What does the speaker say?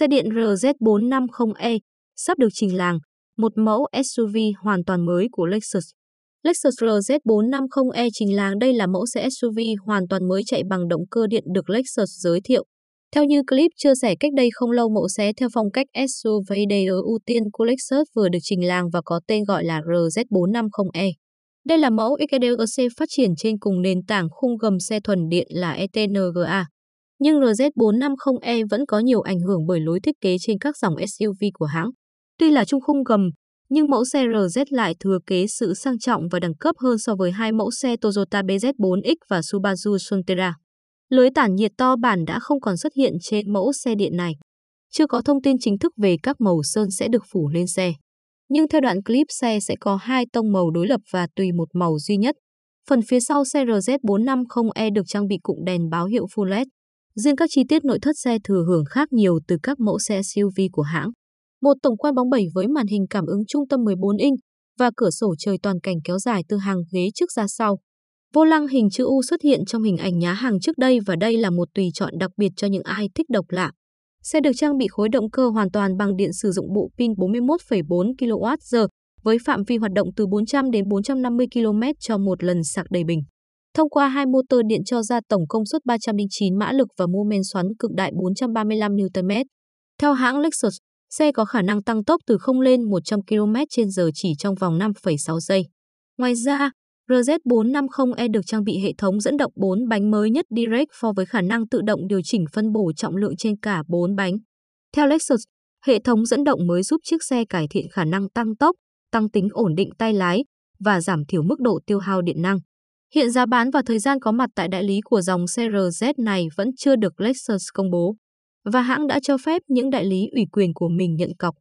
Xe điện RZ450E sắp được trình làng, một mẫu SUV hoàn toàn mới của Lexus. Lexus RZ450E trình làng đây là mẫu xe SUV hoàn toàn mới chạy bằng động cơ điện được Lexus giới thiệu. Theo như clip chia sẻ cách đây không lâu mẫu xe theo phong cách SUV đầy ưu tiên của Lexus vừa được trình làng và có tên gọi là RZ450E. Đây là mẫu XDEC e phát triển trên cùng nền tảng khung gầm xe thuần điện là ETNGA nhưng RZ450E vẫn có nhiều ảnh hưởng bởi lối thiết kế trên các dòng SUV của hãng. Tuy là trung khung gầm, nhưng mẫu xe RZ lại thừa kế sự sang trọng và đẳng cấp hơn so với hai mẫu xe Toyota BZ4X và Subaru Solterra. Lưới tản nhiệt to bản đã không còn xuất hiện trên mẫu xe điện này. Chưa có thông tin chính thức về các màu sơn sẽ được phủ lên xe. Nhưng theo đoạn clip xe sẽ có hai tông màu đối lập và tùy một màu duy nhất. Phần phía sau xe RZ450E được trang bị cụm đèn báo hiệu full LED. Riêng các chi tiết nội thất xe thừa hưởng khác nhiều từ các mẫu xe SUV của hãng. Một tổng quan bóng bẩy với màn hình cảm ứng trung tâm 14 inch và cửa sổ trời toàn cảnh kéo dài từ hàng ghế trước ra sau. Vô lăng hình chữ U xuất hiện trong hình ảnh nhá hàng trước đây và đây là một tùy chọn đặc biệt cho những ai thích độc lạ. Xe được trang bị khối động cơ hoàn toàn bằng điện sử dụng bộ pin 41,4 kWh với phạm vi hoạt động từ 400 đến 450 km cho một lần sạc đầy bình. Thông qua hai motor điện cho ra tổng công suất 309 mã lực và mô men xoắn cực đại 435 Nm. Theo hãng Lexus, xe có khả năng tăng tốc từ 0 lên 100 km/h chỉ trong vòng 5,6 giây. Ngoài ra, RZ450E được trang bị hệ thống dẫn động 4 bánh mới nhất Direct 4 với khả năng tự động điều chỉnh phân bổ trọng lượng trên cả 4 bánh. Theo Lexus, hệ thống dẫn động mới giúp chiếc xe cải thiện khả năng tăng tốc, tăng tính ổn định tay lái và giảm thiểu mức độ tiêu hao điện năng. Hiện giá bán và thời gian có mặt tại đại lý của dòng xe RZ này vẫn chưa được Lexus công bố, và hãng đã cho phép những đại lý ủy quyền của mình nhận cọc.